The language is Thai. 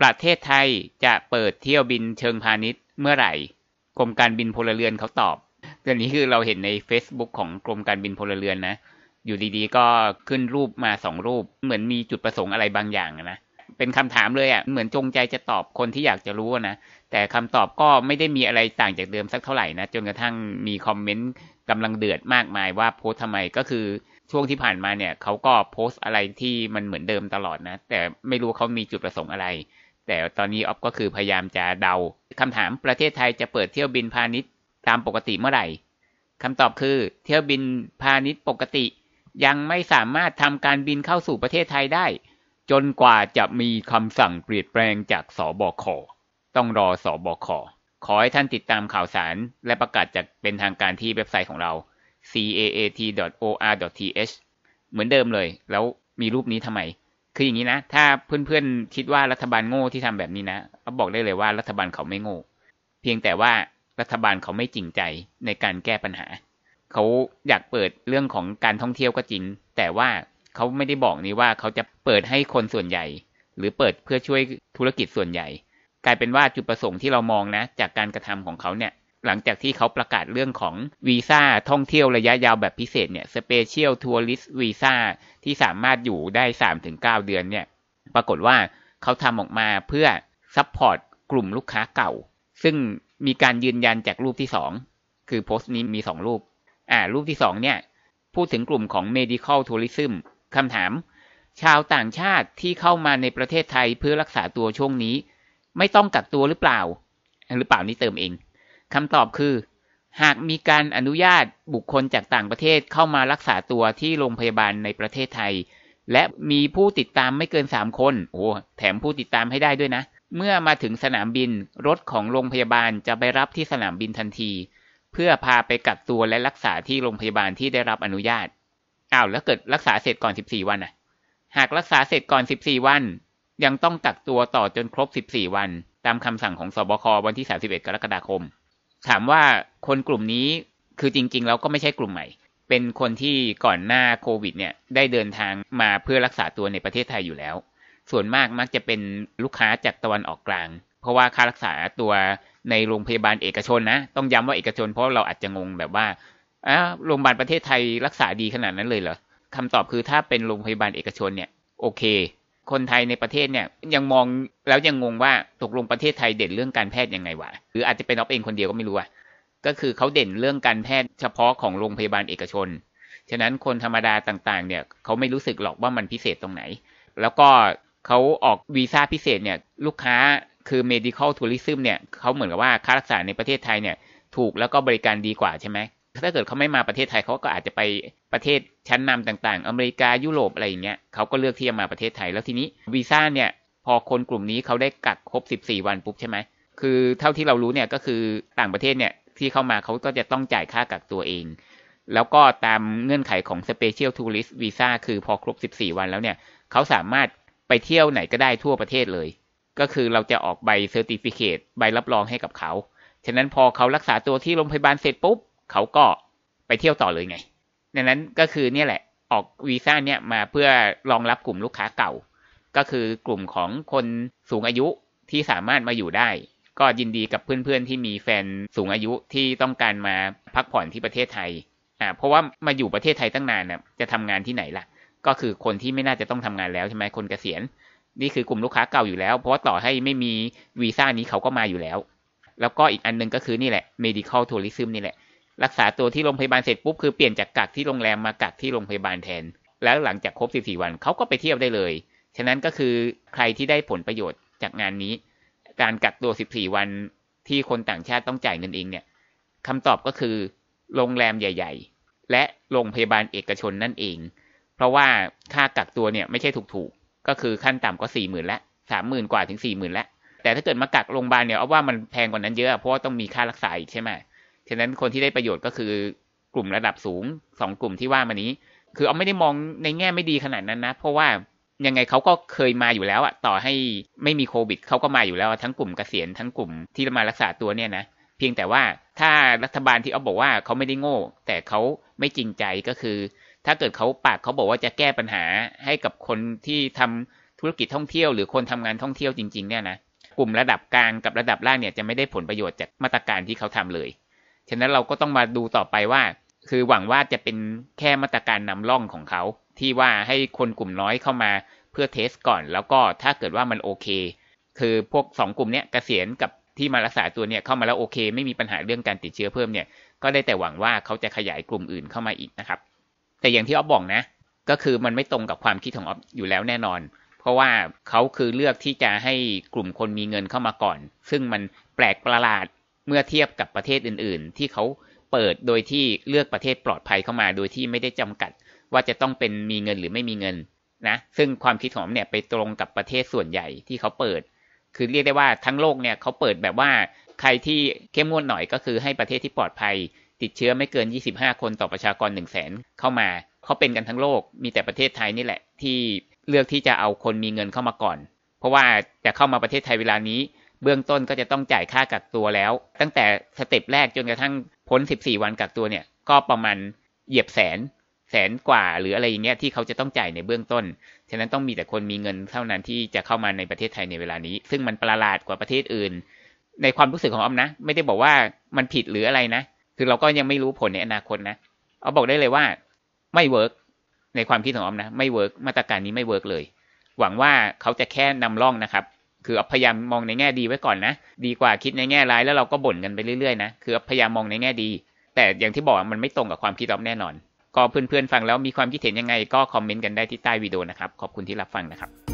ประเทศไทยจะเปิดเที่ยวบินเชิงพาณิชย์เมื่อไหร่ กรมการบินพลเรือนเขาตอบเรื่องนี้คือเราเห็นใน Facebook ของกรมการบินพลเรือนนะ อยู่ดีๆ ก็ขึ้นรูปมาสองรูป เหมือนมีจุดประสงค์อะไรบางอย่างนะ เป็นคำถามเลยอะ่ะเหมือนจงใจจะตอบคนที่อยากจะรู้นะ แต่คำตอบก็ไม่ได้มีอะไรต่างจากเดิมสักเท่าไหร่นะ จนกระทั่งมีคอมเมนต์กำลังเดือดมากมายว่า โพสทำไม ก็คือช่วงที่ผ่านมาเนี่ยเขาก็โพสต์อะไรที่มันเหมือนเดิมตลอดนะ แต่ไม่รู้เขามีจุดประสงค์อะไรแต่ตอนนี้ออฟก็คือพยายามจะเดาคำถามประเทศไทยจะเปิดเที่ยวบินพาณิชย์ตามปกติเมื่อไหร่คำตอบคือ เที่ยวบินพาณิชย์ปกติ ยังไม่สามารถทำการบินเข้าสู่ประเทศไทยได้ จนกว่าจะมีคำสั่งเปลี่ยนแปลงจากสบคต้องรอสบคขอให้ท่านติดตามข่าวสาร และประกาศจากเป็นทางการที่เว็บไซต์ของเรา caat.or.th เหมือนเดิมเลย แล้วมีรูปนี้ทำไมคืออย่างนี้นะ ถ้าเพื่อนๆคิดว่ารัฐบาลโง่ที่ทำแบบนี้นะก็บอกได้เลยว่ารัฐบาลเขาไม่โง่ เพียงแต่ว่ารัฐบาลเขาไม่จริงใจในการแก้ปัญหา เขาอยากเปิดเรื่องของการท่องเที่ยวก็จริง แต่ว่าเขาไม่ได้บอกนี่ว่าเขาจะเปิดให้คนส่วนใหญ่ หรือเปิดเพื่อช่วยธุรกิจส่วนใหญ่ กลายเป็นว่าจุดประสงค์ที่เรามองนะ จากการกระทำของเขาเนี่ยหลังจากที่เขาประกาศเรื่องของวีซ่าท่องเที่ยวระยะยาวแบบพิเศษเนี่ย สเปเชียลทัวริสวีซ่าที่สามารถอยู่ได้ 3-9 เดือนเนี่ย ปรากฏว่าเขาทำออกมาเพื่อซัพพอร์ตกลุ่มลูกค้าเก่า ซึ่งมีการยืนยันจากรูปที่2คือโพสต์นี้มี2 รูป อ่ารูปที่2เนี่ย พูดถึงกลุ่มของ medical tourism คำถาม ชาวต่างชาติที่เข้ามาในประเทศไทยเพื่อรักษาตัวช่วงนี้ ไม่ต้องกักตัวหรือเปล่า หรือเปล่านี้เติมเองคำตอบคือ หากมีการอนุญาตบุคคลจากต่างประเทศเข้ามารักษาตัวที่โรงพยาบาลในประเทศไทย และมีผู้ติดตามไม่เกิน 3 คน โอ้ แถมผู้ติดตามให้ได้ด้วยนะ เมื่อมาถึงสนามบินรถของโรงพยาบาลจะไปรับที่สนามบินทันที เพื่อพาไปกักตัวและรักษาที่โรงพยาบาลที่ได้รับอนุญาต อ้าว แล้วเกิดรักษาเสร็จก่อน 14 วันอะหากรักษาเสร็จก่อน 14 วัน ยังต้องกักตัวต่อจนครบ 14 วัน ตามคำสั่งของสบควันที่31กรกฎาคมถามว่าคนกลุ่มนี้คือจริง ๆ แล้วก็ไม่ใช่กลุ่มใหม่ เป็นคนที่ก่อนหน้าโควิดเนี่ยได้เดินทางมาเพื่อรักษาตัวในประเทศไทยอยู่แล้ว ส่วนมากมักจะเป็นลูกค้าจากตะวันออกกลาง เพราะว่าค่ารักษาตัวในโรงพยาบาลเอกชนนะ ต้องย้ำว่าเอกชน เพราะ เราอาจจะงงแบบว่าอ้าโรงพยาบาลประเทศไทยรักษาดีขนาดนั้นเลยเหรอคำตอบคือถ้าเป็นโรงพยาบาลเอกชนเนี่ยโอเคคนไทยในประเทศเนี่ย ยังมองแล้วยังงงว่าตกลงประเทศไทยเด่นเรื่องการแพทย์ยังไงวะหรืออาจจะเป็นออฟเองคนเดียวก็ไม่รู้อะก็คือเขาเด่นเรื่องการแพทย์เฉพาะของโรงพยาบาลเอกชน ฉะนั้นคนธรรมดาต่างๆเนี่ยเขาไม่รู้สึกหรอกว่ามันพิเศษตรงไหน แล้วก็เขาออกวีซ่าพิเศษเนี่ย ลูกค้าคือ medical tourism เนี่ยเขาเหมือนกับว่าค่ารักษาในประเทศไทยเนี่ยถูกแล้วก็บริการดีกว่าใช่ไหมถ้าเกิดเขาไม่มาประเทศไทยเขาก็อาจจะไปประเทศชั้นนำต่างๆ อเมริกายุโรปอะไรอย่างเงี้ยเขาก็เลือกที่จะมาประเทศไทยแล้วทีนี้วีซ่าเนี่ยพอคนกลุ่มนี้เขาได้กักครบ 14 วันปุ๊บใช่ไหมคือเท่าที่เรารู้เนี่ยก็คือต่างประเทศเนี่ยที่เข้ามาเขาก็จะต้องจ่ายค่ากักตัวเอง แล้วก็ตามเงื่อนไขของ Special Tourist Visa คือพอครบ 14 วันแล้วเนี่ยเขาสามารถไปเที่ยวไหนก็ได้ทั่วประเทศเลย ก็คือเราจะออกใบเซอร์ติฟิเคตใบรับรองให้กับเขาฉะนั้นพอเขารักษาตัวที่โรงพยาบาลเสร็จปุ๊บเขาก็ไปเที่ยวต่อเลยไงดังนั้นก็คือเนี่ยแหละออกวีซ่าเนี่ยมาเพื่อรองรับกลุ่มลูกค้าเก่า ก็คือกลุ่มของคนสูงอายุที่สามารถมาอยู่ได้ ก็ยินดีกับเพื่อนๆ ที่มีแฟนสูงอายุที่ต้องการมาพักผ่อนที่ประเทศไทยอ่าเพราะว่ามาอยู่ประเทศไทยตั้งนานน่ะจะทำงานที่ไหนล่ะ ก็คือคนที่ไม่น่าจะต้องทำงานแล้วใช่ไหมคนเกษียณ นี่คือกลุ่มลูกค้าเก่าอยู่แล้ว เพราะว่าต่อให้ไม่มีวีซ่านี้เขาก็มาอยู่แล้ว แล้วก็อีกอันนึงก็คือนี่แหละ medical tourism นี่แหละรักษาตัวที่โรงพยาบาลเสร็จปุ๊บคือเปลี่ยนจากกักที่โรงแรมมากักที่โรงพยาบาลแทน แล้วหลังจากครบ14วันเขาก็ไปเที่ยวได้เลย ฉะนั้นก็คือใครที่ได้ผลประโยชน์จากงานนี้ การกักตัว14 วันที่คนต่างชาติต้องจ่ายเงินเองเนี่ยคำตอบก็คือโรงแรมใหญ่ ๆ และโรงพยาบาลเอกชนนั่นเอง เพราะว่าค่ากักตัวเนี่ยไม่ใช่ถูกๆ ก็คือขั้นต่ำก็4ี่หมื่นละสามหมื่นกว่าถึงสี่หมื่นละแต่ถ้าเกิดมากักโรงพยาบาลเนี่ยเอาว่ามันแพงกว่านั้นเยอะเพราะว่าต้องมีค่ารักษาอีกใช่ไหมฉะนั้นคนที่ได้ประโยชน์ก็คือกลุ่มระดับสูงสองกลุ่มที่ว่ามานี้ คือเอาไม่ได้มองในแง่ไม่ดีขนาดนั้นนะ เพราะว่ายังไงเขาก็เคยมาอยู่แล้วอะต่อให้ไม่มีโควิดเขาก็มาอยู่แล้วทั้งกลุ่มเกษียณทั้งกลุ่มที่มารักษาตัวเนี่ยนะเพียงแต่ว่าถ้ารัฐบาลที่เอาบอกว่าเขาไม่ได้โง่แต่เขาไม่จริงใจก็คือ ถ้าเกิดเขาปากเขาบอกว่าจะแก้ปัญหาให้กับคนที่ทำธุรกิจท่องเที่ยว หรือคนทำงานท่องเที่ยวจริงๆเนี่ยนะกลุ่มระดับกลางกับระดับล่างเนี่ยจะไม่ได้ผลประโยชน์จากมาตรการที่เขาทำเลยฉะนั้นเราก็ต้องมาดูต่อไปว่า คือหวังว่าจะเป็นแค่มาตรการนำร่องของเขา ที่ว่าให้คนกลุ่มน้อยเข้ามาเพื่อเทสก่อน แล้วก็ถ้าเกิดว่ามันโอเค คือพวก 2 กลุ่มเนี้ยกเกษียณกับที่มารักษาตัวเนี่ยเข้ามาแล้วโอเค ไม่มีปัญหาเรื่องการติดเชื้อเพิ่มเนี่ยก็ได้แต่หวังว่าเขาจะขยายกลุ่มอื่นเข้ามาอีกนะครับ แต่อย่างที่ออฟบอกนะ ก็คือมันไม่ตรงกับความคิดของออฟอยู่แล้วแน่นอน เพราะว่าเขาคือเลือกที่จะให้กลุ่มคนมีเงินเข้ามาก่อน ซึ่งมันแปลกประหลาดเมื่อเทียบกับประเทศอื่น ๆ ที่เขาเปิดโดยที่เลือกประเทศปลอดภัยเข้ามาโดยที่ไม่ได้จำกัดว่าจะต้องเป็นมีเงินหรือไม่มีเงินนะ ซึ่งความคิดของผมเนี่ยไปตรงกับประเทศส่วนใหญ่ที่เขาเปิด คือเรียกได้ว่าทั้งโลกเนี่ยเขาเปิดแบบว่า ใครที่เข้มงวดหน่อยก็คือให้ประเทศที่ปลอดภัย ติดเชื้อไม่เกิน 25 คนต่อประชากร 1 0 0 0 0แสนเข้ามาเขาเป็นกันทั้งโลกมีแต่ประเทศไทยนี่แหละ ที่เลือกที่จะเอาคนมีเงินเข้ามาก่อน เพราะว่าจะเข้ามาประเทศไทยเวลานี้เบื้องต้นก็จะต้องจ่ายค่ากักตัวแล้ว ตั้งแต่สเต็ปแรกจนกระทั่งพ้น14 วันกักตัวเนี่ย ก็ประมาณเหยียบแสน แสนกว่าหรืออะไรอย่างเงี้ยที่เขาจะต้องจ่ายในเบื้องต้นฉะนั้นต้องมีแต่คนมีเงินเท่านั้นที่จะเข้ามาในประเทศไทยในเวลานี้ ซึ่งมันประหลาดกว่าประเทศอื่น ในความรู้สึกของอ้อมนะ ไม่ได้บอกว่ามันผิดหรืออะไรนะ คือเราก็ยังไม่รู้ผลในอนาคตนะ เอาบอกได้เลยว่าไม่เวิร์กในความคิดของอ้อมนะ ไม่เวิร์กมาตรการนี้ไม่เวิร์กเลยหวังว่าเขาจะแค่นำร่องนะครับคือพยายามมองในแง่ดีไว้ก่อนนะ ดีกว่าคิดในแง่ร้ายแล้วเราก็บ่นกันไปเรื่อยๆนะคือพยายามมองในแง่ดี แต่อย่างที่บอกมันไม่ตรงกับความคิดออฟแน่นอน ก็เพื่อนๆฟังแล้วมีความคิดเห็นยังไง ก็คอมเมนต์กันได้ที่ใต้วิดีโอนะครับ ขอบคุณที่รับฟังนะครับ